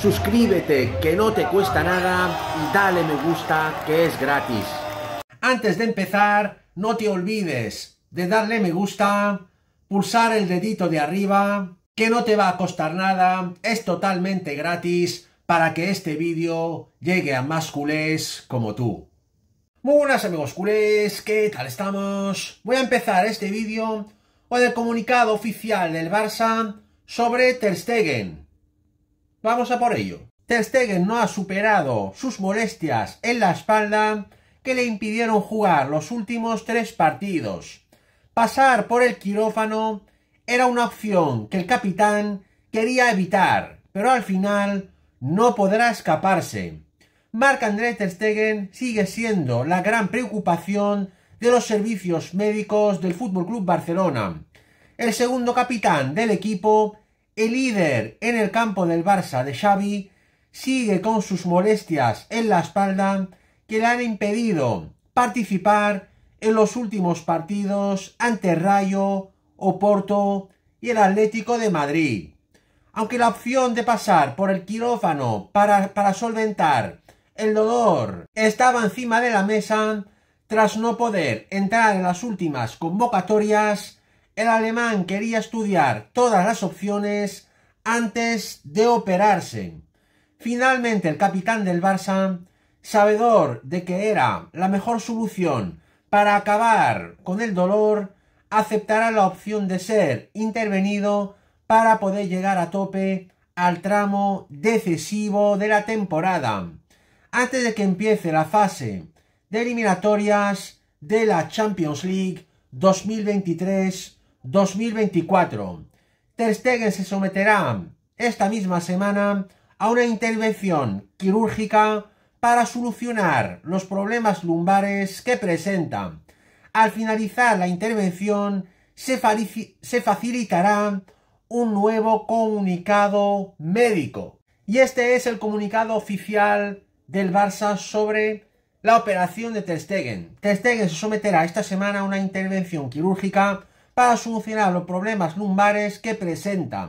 suscríbete que no te cuesta nada y dale me gusta que es gratis. Antes de empezar, no te olvides de darle me gusta, pulsar el dedito de arriba, que no te va a costar nada, es totalmente gratis para que este vídeo llegue a más culés como tú. Muy buenas amigos culés, ¿qué tal estamos? Voy a empezar este vídeo con el comunicado oficial del Barça sobre Ter Stegen. Vamos a por ello. Ter no ha superado sus molestias en la espalda que le impidieron jugar los últimos tres partidos. Pasar por el quirófano era una opción que el capitán quería evitar, pero al final no podrá escaparse. Marc-André Ter sigue siendo la gran preocupación de los servicios médicos del FC Barcelona. El segundo capitán del equipo el líder en el campo del Barça de Xavi sigue con sus molestias en la espalda que le han impedido participar en los últimos partidos ante Rayo, Oporto y el Atlético de Madrid. Aunque la opción de pasar por el quirófano para, para solventar el dolor estaba encima de la mesa, tras no poder entrar en las últimas convocatorias, el alemán quería estudiar todas las opciones antes de operarse. Finalmente el capitán del Barça, sabedor de que era la mejor solución para acabar con el dolor, aceptará la opción de ser intervenido para poder llegar a tope al tramo decisivo de la temporada, antes de que empiece la fase de eliminatorias de la Champions League 2023 2024. Ter Stegen se someterá esta misma semana a una intervención quirúrgica para solucionar los problemas lumbares que presenta. Al finalizar la intervención, se, facilitará un nuevo comunicado médico. Y este es el comunicado oficial del Barça sobre la operación de Ter Stegen. Ter Stegen se someterá esta semana a una intervención quirúrgica para solucionar los problemas lumbares que presenta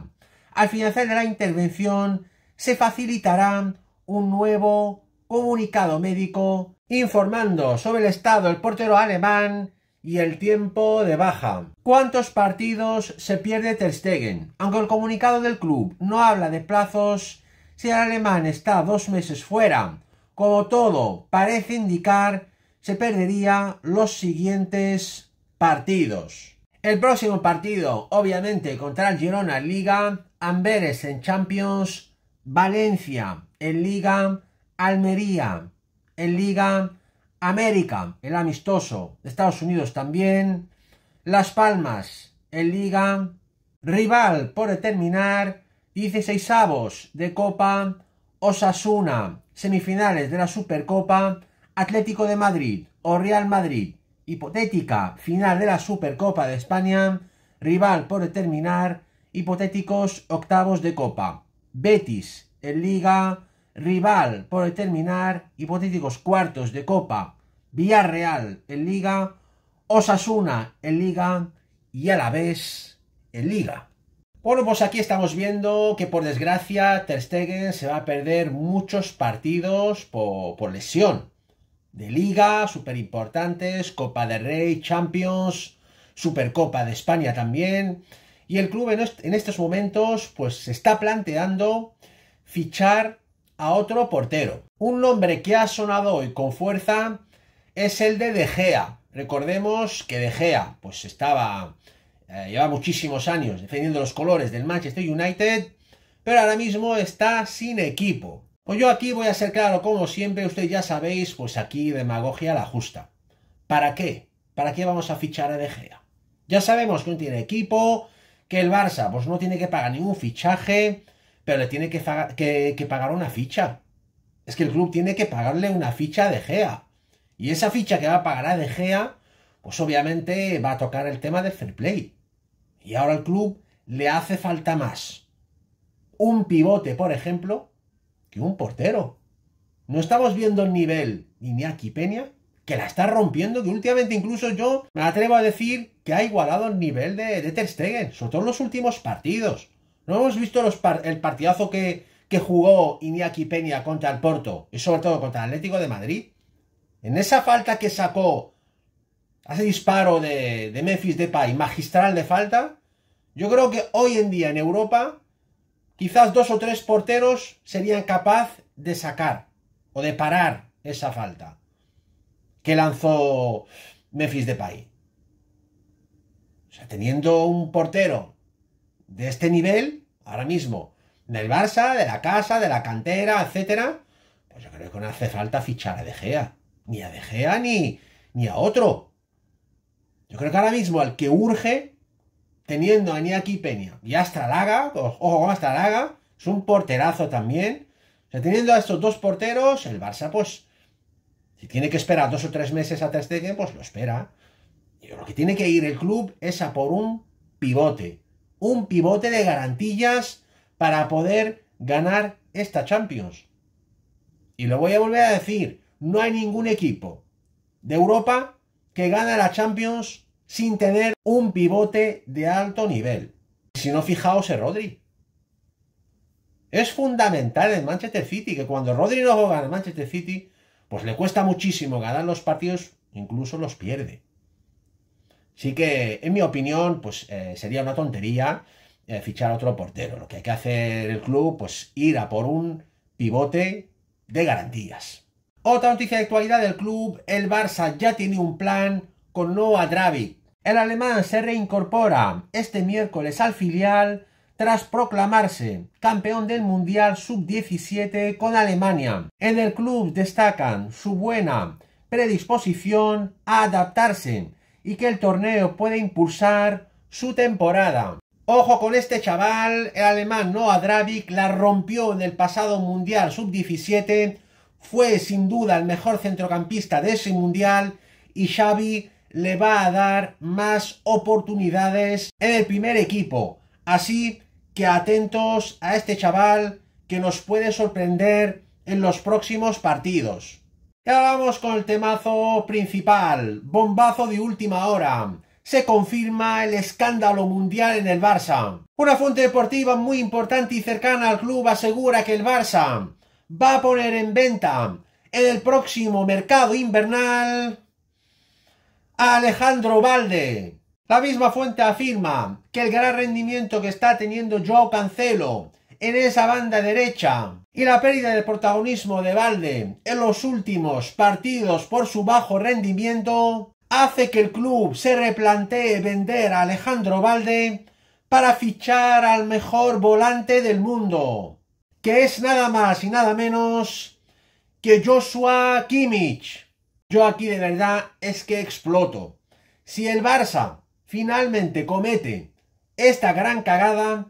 Al finalizar la intervención se facilitará un nuevo comunicado médico informando sobre el estado del portero alemán y el tiempo de baja. ¿Cuántos partidos se pierde Ter Stegen? Aunque el comunicado del club no habla de plazos, si el alemán está dos meses fuera, como todo parece indicar, se perdería los siguientes partidos. El próximo partido, obviamente, contra el Girona en Liga, Amberes en Champions, Valencia en Liga, Almería en Liga, América, el amistoso, Estados Unidos también, Las Palmas en Liga, rival por determinar, 16 avos de Copa, Osasuna, semifinales de la Supercopa, Atlético de Madrid o Real Madrid hipotética final de la Supercopa de España, rival por determinar, hipotéticos octavos de Copa. Betis en Liga, rival por determinar, hipotéticos cuartos de Copa. Villarreal en Liga, Osasuna en Liga y a la vez en Liga. Bueno, pues aquí estamos viendo que por desgracia Ter Stegen se va a perder muchos partidos por, por lesión de liga, súper importantes, Copa de Rey, Champions, Supercopa de España también. Y el club en, estos momentos pues se está planteando fichar a otro portero. Un nombre que ha sonado hoy con fuerza es el de De Gea. Recordemos que De Gea pues estaba eh, lleva muchísimos años defendiendo los colores del Manchester United, pero ahora mismo está sin equipo. Pues yo aquí voy a ser claro, como siempre, ustedes ya sabéis, pues aquí demagogia la justa. ¿Para qué? ¿Para qué vamos a fichar a De Gea? Ya sabemos que no tiene equipo, que el Barça pues no tiene que pagar ningún fichaje, pero le tiene que, pagar una ficha. Es que el club tiene que pagarle una ficha a De Gea. Y esa ficha que va a pagar a De Gea, pues obviamente va a tocar el tema del fair play. Y ahora al club le hace falta más. Un pivote, por ejemplo, que un portero. No estamos viendo el nivel Iñaki Peña, que la está rompiendo, que últimamente incluso yo me atrevo a decir que ha igualado el nivel de, de Ter Stegen, sobre todo en los últimos partidos. No hemos visto los el partidazo que, que jugó Iñaki Peña contra el Porto y sobre todo contra el Atlético de Madrid. En esa falta que sacó, ese disparo de, de Memphis Depay, magistral de falta, yo creo que hoy en día en Europa quizás dos o tres porteros serían capaz de sacar o de parar esa falta que lanzó Memphis Depay. O sea, teniendo un portero de este nivel, ahora mismo, del Barça, de la casa, de la cantera, etcétera, pues yo creo que no hace falta fichar a De Gea. Ni a De Gea ni, ni a otro. Yo creo que ahora mismo al que urge teniendo a Iñaki Peña y a Astralaga, ojo con Astralaga, es un porterazo también. O teniendo a estos dos porteros, el Barça, pues, si tiene que esperar dos o tres meses a Ter pues lo espera. Y lo que tiene que ir el club es a por un pivote, un pivote de garantías para poder ganar esta Champions. Y lo voy a volver a decir, no hay ningún equipo de Europa que gane la Champions sin tener un pivote de alto nivel. Si no, fijaos en Rodri. Es fundamental en Manchester City que cuando Rodri no juega en Manchester City, pues le cuesta muchísimo ganar los partidos, incluso los pierde. Así que, en mi opinión, pues eh, sería una tontería eh, fichar a otro portero. Lo que hay que hacer el club, pues ir a por un pivote de garantías. Otra noticia de actualidad del club, el Barça ya tiene un plan con Noah Dravi, el alemán se reincorpora este miércoles al filial tras proclamarse campeón del Mundial Sub-17 con Alemania. En el club destacan su buena predisposición a adaptarse y que el torneo puede impulsar su temporada. Ojo con este chaval, el alemán Noah Dravik la rompió en el pasado Mundial Sub-17, fue sin duda el mejor centrocampista de ese Mundial y Xavi le va a dar más oportunidades en el primer equipo. Así que atentos a este chaval que nos puede sorprender en los próximos partidos. Ya vamos con el temazo principal, bombazo de última hora. Se confirma el escándalo mundial en el Barça. Una fuente deportiva muy importante y cercana al club asegura que el Barça va a poner en venta en el próximo mercado invernal Alejandro Valde. La misma fuente afirma que el gran rendimiento que está teniendo Joao Cancelo en esa banda derecha y la pérdida del protagonismo de Valde en los últimos partidos por su bajo rendimiento hace que el club se replantee vender a Alejandro Valde para fichar al mejor volante del mundo, que es nada más y nada menos que Joshua Kimmich. Yo aquí de verdad es que exploto. Si el Barça finalmente comete esta gran cagada,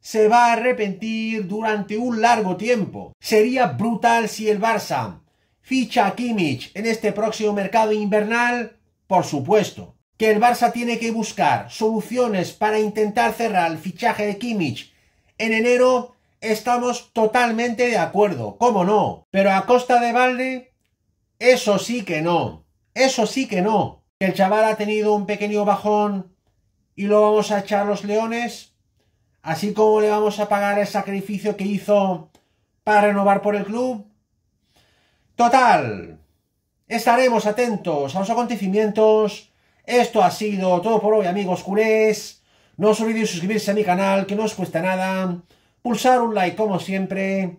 se va a arrepentir durante un largo tiempo. Sería brutal si el Barça ficha a Kimmich en este próximo mercado invernal, por supuesto. Que el Barça tiene que buscar soluciones para intentar cerrar el fichaje de Kimmich en enero, estamos totalmente de acuerdo, ¿cómo no? Pero a costa de balde, eso sí que no. Eso sí que no. Que el chaval ha tenido un pequeño bajón y lo vamos a echar los leones. Así como le vamos a pagar el sacrificio que hizo para renovar por el club. Total. Estaremos atentos a los acontecimientos. Esto ha sido todo por hoy, amigos culés. No os olvidéis suscribirse a mi canal, que no os cuesta nada. Pulsar un like como siempre